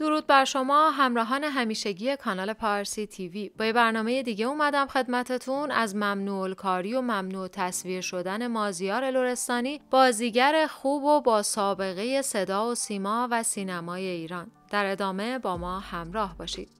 درود بر شما همراهان همیشگی کانال پارسی تیوی با یه برنامه دیگه اومدم خدمتتون از ممنوع کاری و ممنوع تصویر شدن مازیار لورستانی بازیگر خوب و با سابقه صدا و سیما و سینمای ایران در ادامه با ما همراه باشید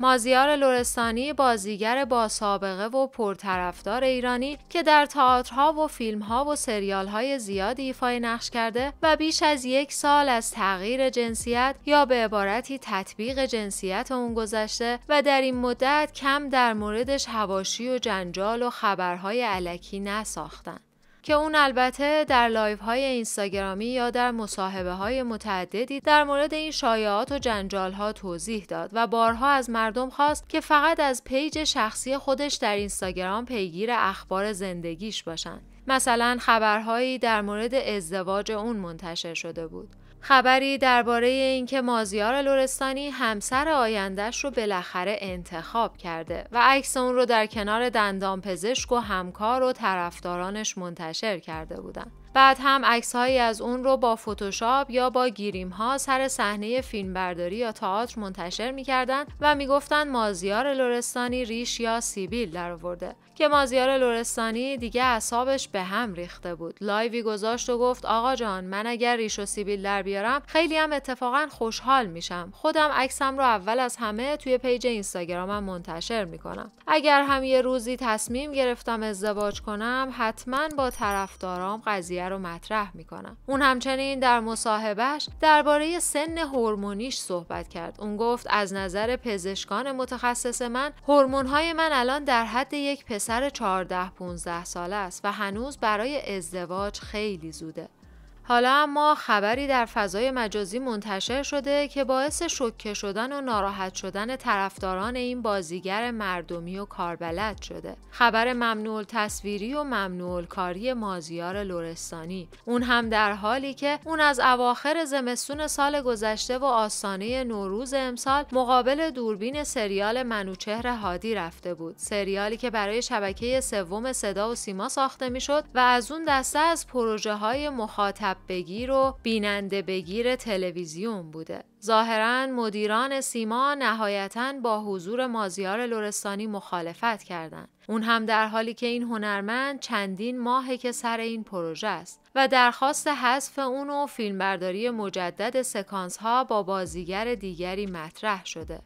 مازیار لورستانی بازیگر با سابقه و پرطرفدار ایرانی که در تئاترها و فیلمها و سریالهای زیادی ایفای نقش کرده و بیش از یک سال از تغییر جنسیت یا به عبارتی تطبیق جنسیت اون گذشته و در این مدت کم در موردش هواشی و جنجال و خبرهای علکی نساختند. که اون البته در لایف های اینستاگرامی یا در مصاحبه های متعددی در مورد این شایعات و جنجال ها توضیح داد و بارها از مردم خواست که فقط از پیج شخصی خودش در اینستاگرام پیگیر اخبار زندگیش باشند. مثلا خبرهایی در مورد ازدواج اون منتشر شده بود خبری درباره اینکه مازیار لورستانی همسر آیندهش رو بالاخره انتخاب کرده و عکس اون رو در کنار دندانپزشک و همکار و طرفدارانش منتشر کرده بودند. بعد هم عکسهایی از اون رو با فتوشاپ یا با گیریم ها سر صحنه فیلمبرداری یا تئاتر منتشر میکردن و میگفتن مازیار لورستانی ریش یا سیبیل درآورده که مازیار لورستانی دیگه اعصابش به هم ریخته بود لایوی گذاشت و گفت آقا جان من اگر ریش و سیبیل در بیارم خیلی هم اتفاقا خوشحال میشم خودم عکسم رو اول از همه توی پیج اینستاگرامم منتشر میکنم اگر هم یه روزی تصمیم گرفتم ازدواج کنم حتما با طرفدارام قضیه رو مطرح میکنم اون همچنین در مصاحبهش درباره سن هورمونیش صحبت کرد اون گفت از نظر پزشکان متخصص من های من الان در حد یک پسر 14 15 ساله است و هنوز برای ازدواج خیلی زوده حالا اما خبری در فضای مجازی منتشر شده که باعث شکه شدن و ناراحت شدن طرفداران این بازیگر مردمی و کاربلد شده. خبر ممنوع تصویری و ممنوع کاری مازیار لورستانی. اون هم در حالی که اون از اواخر زمستون سال گذشته و آستانه نوروز امسال مقابل دوربین سریال منوچهر هادی رفته بود. سریالی که برای شبکه سوم صدا و سیما ساخته میشد و از اون دسته از پروژه های مخاطب بگیر و بیننده بگیر تلویزیون بوده. ظاهرا مدیران سیما نهایتا با حضور مازیار لورستانی مخالفت کردند. اون هم در حالی که این هنرمند چندین ماهه که سر این پروژه است و درخواست حذف اون و فیلمبرداری مجدد سکانس ها با بازیگر دیگری مطرح شده.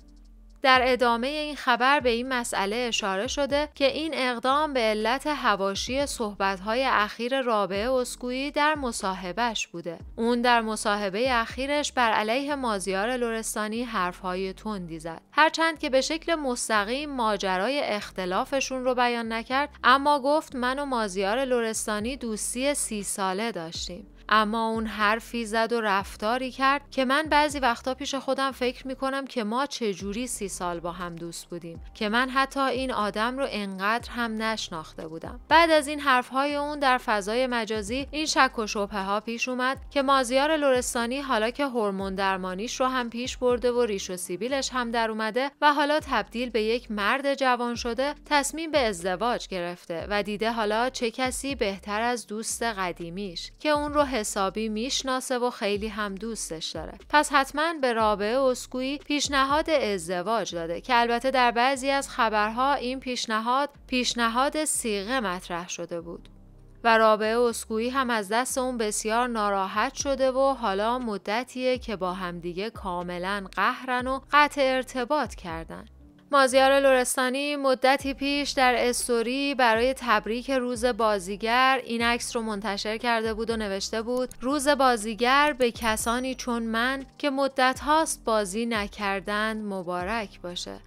در ادامه این خبر به این مسئله اشاره شده که این اقدام به علت هواشی صحبت‌های اخیر رابعه اسکویی در مصاحبهش بوده. اون در مصاحبه اخیرش بر علیه مازیار لورستانی حرفهای تندی زد. هرچند که به شکل مستقیم ماجرای اختلافشون رو بیان نکرد، اما گفت من و مازیار لورستانی دوستی سی ساله داشتیم. اما اون حرفی زد و رفتاری کرد که من بعضی وقتا پیش خودم فکر میکنم که ما چجوری سی سال با هم دوست بودیم که من حتی این آدم رو انقدر هم نشناخته بودم بعد از این حرفهای اون در فضای مجازی این شک و شبه ها پیش اومد که مازیار لورستانی حالا که هورمون درمانیش رو هم پیش برده و ریش و سیبیلش هم در اومده و حالا تبدیل به یک مرد جوان شده تصمیم به ازدواج گرفته و دیده حالا چه کسی بهتر از دوست قدیمیش که اون رو حسابی میشناسه و خیلی هم دوستش داره پس حتما به رابعه اسکوی پیشنهاد ازدواج داده که البته در بعضی از خبرها این پیشنهاد پیشنهاد سیغه مطرح شده بود و رابعه اسکویی هم از دست اون بسیار ناراحت شده و حالا مدتیه که با همدیگه کاملا قهرن و قطع ارتباط کردن مازیار لورستانی مدتی پیش در استوری برای تبریک روز بازیگر این عکس رو منتشر کرده بود و نوشته بود روز بازیگر به کسانی چون من که مدت هاست بازی نکردند مبارک باشه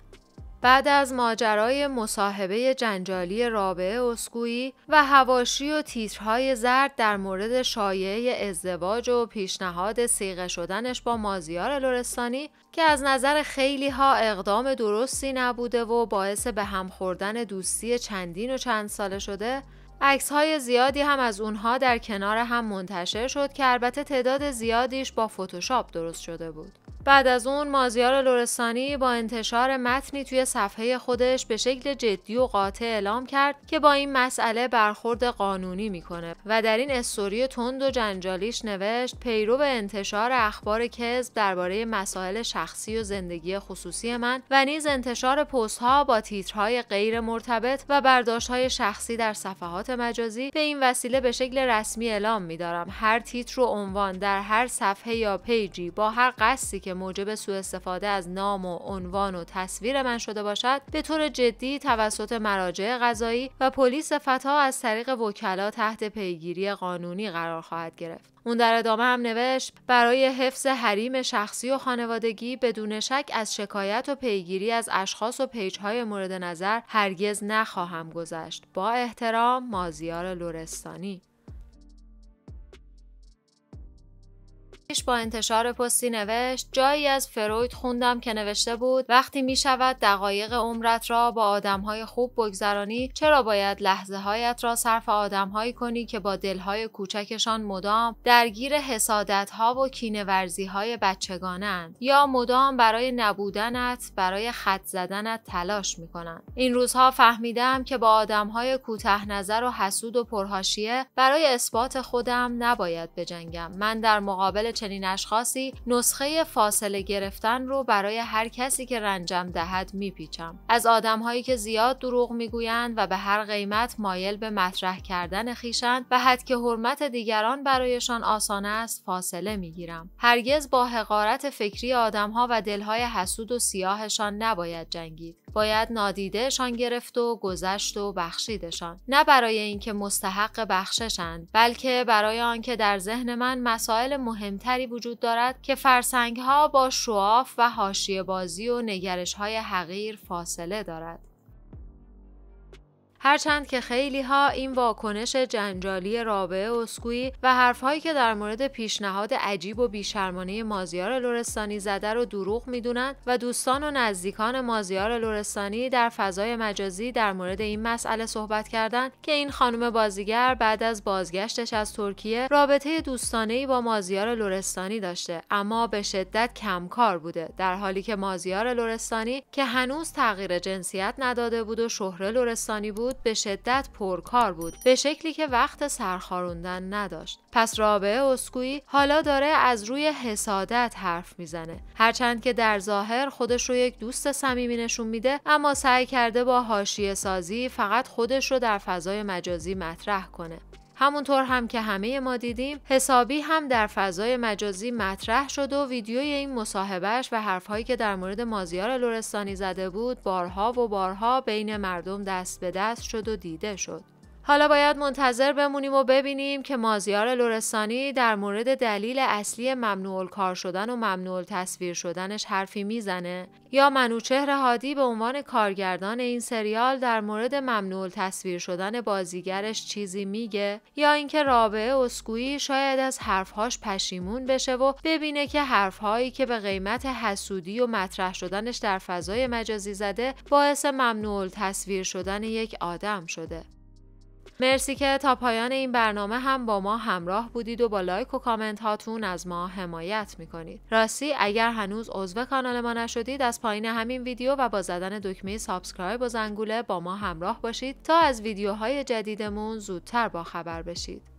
بعد از ماجرای مصاحبه جنجالی رابعه اسکویی و هواشی و تیترهای زرد در مورد شایعه ازدواج و پیشنهاد سیغه شدنش با مازیار لورستانی که از نظر خیلی ها اقدام درستی نبوده و باعث به هم خوردن دوستی چندین و چند ساله شده عکس های زیادی هم از اونها در کنار هم منتشر شد که البته تعداد زیادیش با فتوشاپ درست شده بود. بعد از اون مازیار لورستانی با انتشار متنی توی صفحه خودش به شکل جدی و قاطع اعلام کرد که با این مسئله برخورد قانونی میکنه و در این استوری تند و جنجالیش نوشت پیرو به انتشار اخبار کذب درباره مسائل شخصی و زندگی خصوصی من و نیز انتشار پست ها با تیترهای غیر مرتبط و برداشت های شخصی در صفحات مجازی به این وسیله به شکل رسمی اعلام میدارم هر تیتر و عنوان در هر صفحه یا پیجی با هر قصدی که موجب سوء استفاده از نام و عنوان و تصویر من شده باشد به طور جدی توسط مراجع قضایی و پلیس فتا از طریق وکلا تحت پیگیری قانونی قرار خواهد گرفت اون در ادامه هم نوشت برای حفظ حریم شخصی و خانوادگی بدون شک از شکایت و پیگیری از اشخاص و پیجهای مورد نظر هرگز نخواهم گذشت با احترام مازیار لورستانی با انتشار پستی نوشت جایی از فروید خوندم که نوشته بود وقتی می شود دقایق عمرت را با های خوب بگذرانی چرا باید لحظه هایت را صرف هایی کنی که با های کوچکشان مدام درگیر حسادت ها و کینورزی های اند. یا مدام برای نبودنت برای خط زدنت تلاش می کنند این روزها فهمیدم که با های کوتاه نظر و حسود و پرهاشیه برای اثبات خودم نباید بجنگم من در مقابل چنین اشخاصی نسخه فاصله گرفتن رو برای هر کسی که رنجم دهد میپیچم از آدمهایی که زیاد دروغ میگویند و به هر قیمت مایل به مطرح کردن خویشند و حد که حرمت دیگران برایشان آسان است فاصله میگیرم هرگز با حقارت فکری آدمها و دلهای حسود و سیاهشان نباید جنگید باید نادیدهشان گرفت و گذشت و بخشیدشان نه برای اینکه مستحق بخششند بلکه برای آنکه در ذهن من مسائل مهم تری وجود دارد که فرسنگ ها با شواف و حاشیه بازی و نگرش های حقیر فاصله دارد. هرچند که خیلی ها این واکنش جنجالی رابعه اسکویی و, حرفهایی که در مورد پیشنهاد عجیب و بیشرمانه مازیار لورستانی زده رو دروغ میدونند و دوستان و نزدیکان مازیار لورستانی در فضای مجازی در مورد این مسئله صحبت کردند که این خانم بازیگر بعد از بازگشتش از ترکیه رابطه دوستانه با مازیار لورستانی داشته اما به شدت کمکار بوده در حالی که مازیار لورستانی که هنوز تغییر جنسیت نداده بود و شهره لورستانی بود به شدت پرکار بود به شکلی که وقت سرخاروندن نداشت پس رابعه اسکوی حالا داره از روی حسادت حرف میزنه هرچند که در ظاهر خودش رو یک دوست صمیمی نشون میده اما سعی کرده با حاشیه سازی فقط خودش رو در فضای مجازی مطرح کنه همونطور هم که همه ما دیدیم حسابی هم در فضای مجازی مطرح شد و ویدیوی این مصاحبهش و حرفهایی که در مورد مازیار لورستانی زده بود بارها و بارها بین مردم دست به دست شد و دیده شد حالا باید منتظر بمونیم و ببینیم که مازیار لورستانی در مورد دلیل اصلی ممنوع کار شدن و ممنوع تصویر شدنش حرفی میزنه یا منوچهر هادی به عنوان کارگردان این سریال در مورد ممنوع تصویر شدن بازیگرش چیزی میگه یا اینکه رابعه اسکویی شاید از حرفهاش پشیمون بشه و ببینه که حرفهایی که به قیمت حسودی و مطرح شدنش در فضای مجازی زده باعث ممنوع تصویر شدن یک آدم شده مرسی که تا پایان این برنامه هم با ما همراه بودید و با لایک و کامنت هاتون از ما حمایت میکنید راستی اگر هنوز عضو کانال ما نشدید از پایین همین ویدیو و با زدن دکمه سابسکرایب و زنگوله با ما همراه باشید تا از ویدیوهای جدیدمون زودتر با خبر بشید